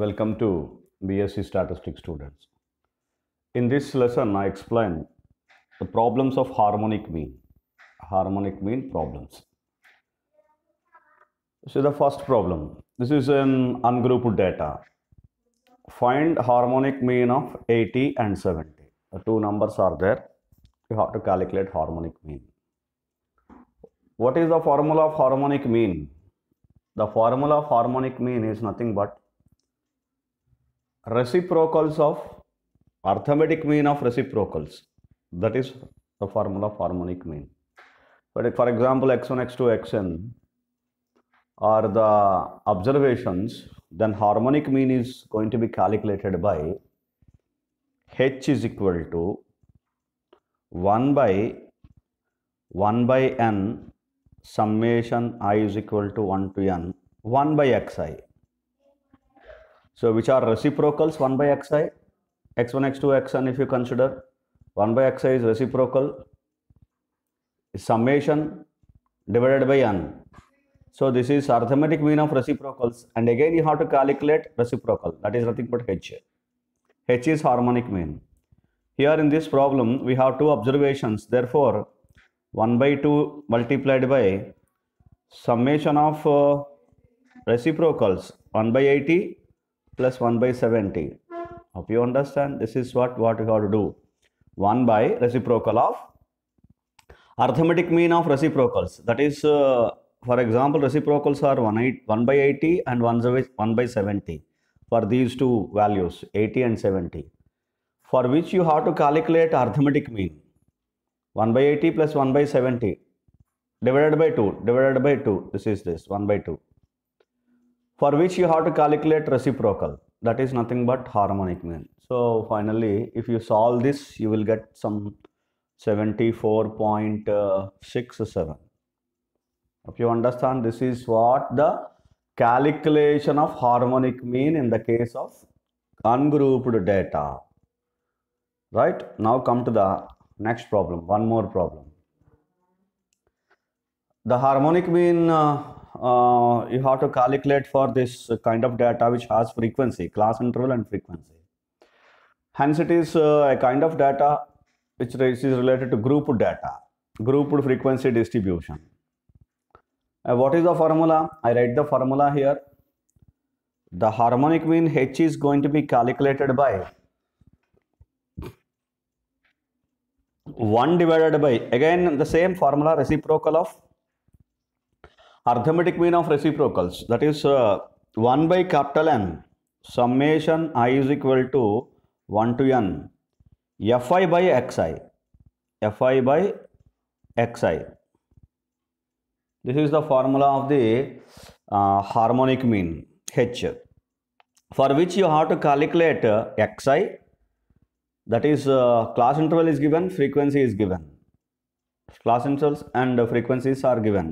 Welcome to BSc Statistics students. In this lesson, I explain the problems of harmonic mean, harmonic mean problems. So the first problem, this is an ungrouped data. Find harmonic mean of 80 and 70. The two numbers are there. You have to calculate harmonic mean. What is the formula of harmonic mean? The formula of harmonic mean is nothing but reciprocals of arithmetic mean of reciprocals. That is the formula of harmonic mean. But for example, x1, x2, xn are the observations, then harmonic mean is going to be calculated by h is equal to 1 by 1 by n summation i is equal to 1 to n 1 by xi so which are reciprocals 1 by xi, x1, x2, xn if you consider 1 by xi is reciprocal is summation divided by n. So this is arithmetic mean of reciprocals and again you have to calculate reciprocal that is nothing but h. h is harmonic mean. Here in this problem we have two observations therefore 1 by 2 multiplied by summation of uh, reciprocals 1 by 80 plus 1 by 70. Hope you understand. This is what, what you have to do. 1 by reciprocal of arithmetic mean of reciprocals. That is, uh, for example, reciprocals are 1, 8, 1 by 80 and 1, 1 by 70 for these two values, 80 and 70. For which you have to calculate arithmetic mean. 1 by 80 plus 1 by 70 divided by 2 divided by 2 this is this 1 by 2 for which you have to calculate reciprocal that is nothing but harmonic mean so finally if you solve this you will get some 74.67 if you understand this is what the calculation of harmonic mean in the case of ungrouped data right now come to the next problem one more problem the harmonic mean uh, uh, you have to calculate for this kind of data which has frequency, class interval and frequency. Hence, it is uh, a kind of data which is related to group data, grouped frequency distribution. Uh, what is the formula? I write the formula here. The harmonic mean H is going to be calculated by 1 divided by, again the same formula reciprocal of arithmetic mean of reciprocals that is uh, 1 by capital N summation i is equal to 1 to n fi by xi fi by xi this is the formula of the uh, harmonic mean h for which you have to calculate uh, xi that is uh, class interval is given frequency is given class intervals and frequencies are given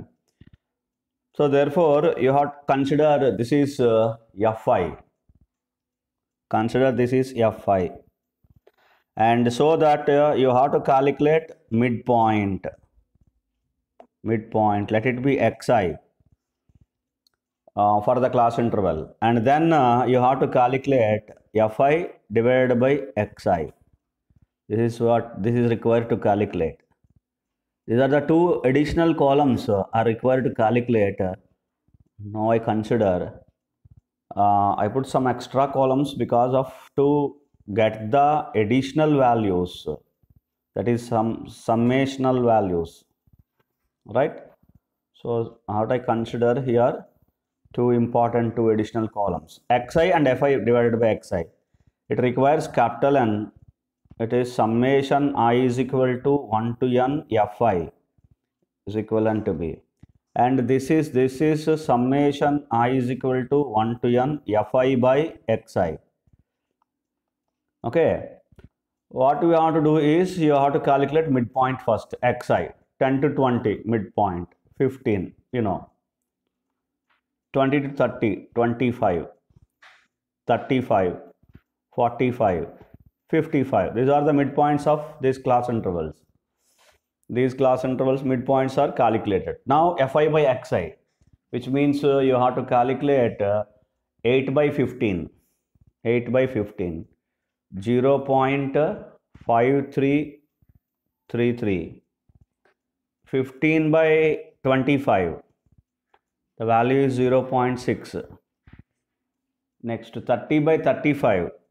so therefore, you have to consider this is uh, Fi. Consider this is Fi. And so that uh, you have to calculate midpoint. Midpoint, let it be Xi uh, for the class interval. And then uh, you have to calculate Fi divided by Xi. This is what this is required to calculate. These are the two additional columns uh, are required to calculate. Uh, now I consider uh, I put some extra columns because of to get the additional values uh, that is some summational values right so how do I consider here two important two additional columns xi and fi divided by xi it requires capital N it is summation i is equal to 1 to n fi is equivalent to b and this is this is summation i is equal to 1 to n fi by xi okay what we have to do is you have to calculate midpoint first xi 10 to 20 midpoint 15 you know 20 to 30 25 35 45 55. These are the midpoints of these class intervals. These class intervals midpoints are calculated. Now Fi by Xi, which means uh, you have to calculate uh, 8 by 15. 8 by 15. 0 uh, 0.5333. 15 by 25. The value is 0 0.6. Next 30 by 35.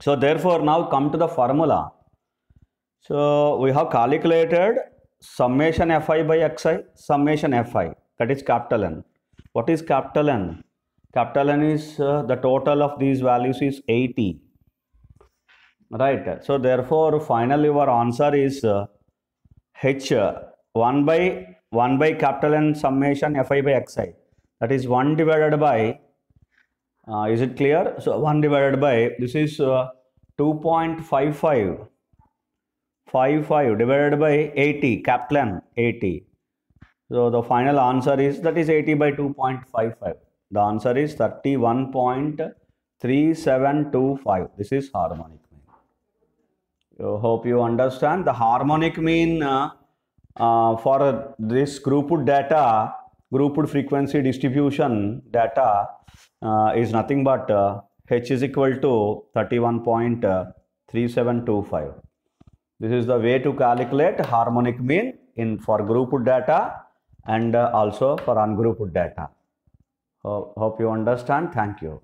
So therefore, now come to the formula. So we have calculated summation Fi by Xi, summation Fi, that is capital N. What is capital N? Capital N is uh, the total of these values is 80. Right. So therefore, finally our answer is uh, H uh, 1 by 1 by capital N summation Fi by Xi. That is 1 divided by uh, is it clear so 1 divided by this is uh, 2.55 55 divided by 80 Kaplan 80 so the final answer is that is 80 by 2.55 the answer is 31.3725 this is harmonic mean you hope you understand the harmonic mean uh, uh for this group data grouped frequency distribution data uh, is nothing but uh, h is equal to 31.3725 this is the way to calculate harmonic mean in for grouped data and uh, also for ungrouped data Ho hope you understand thank you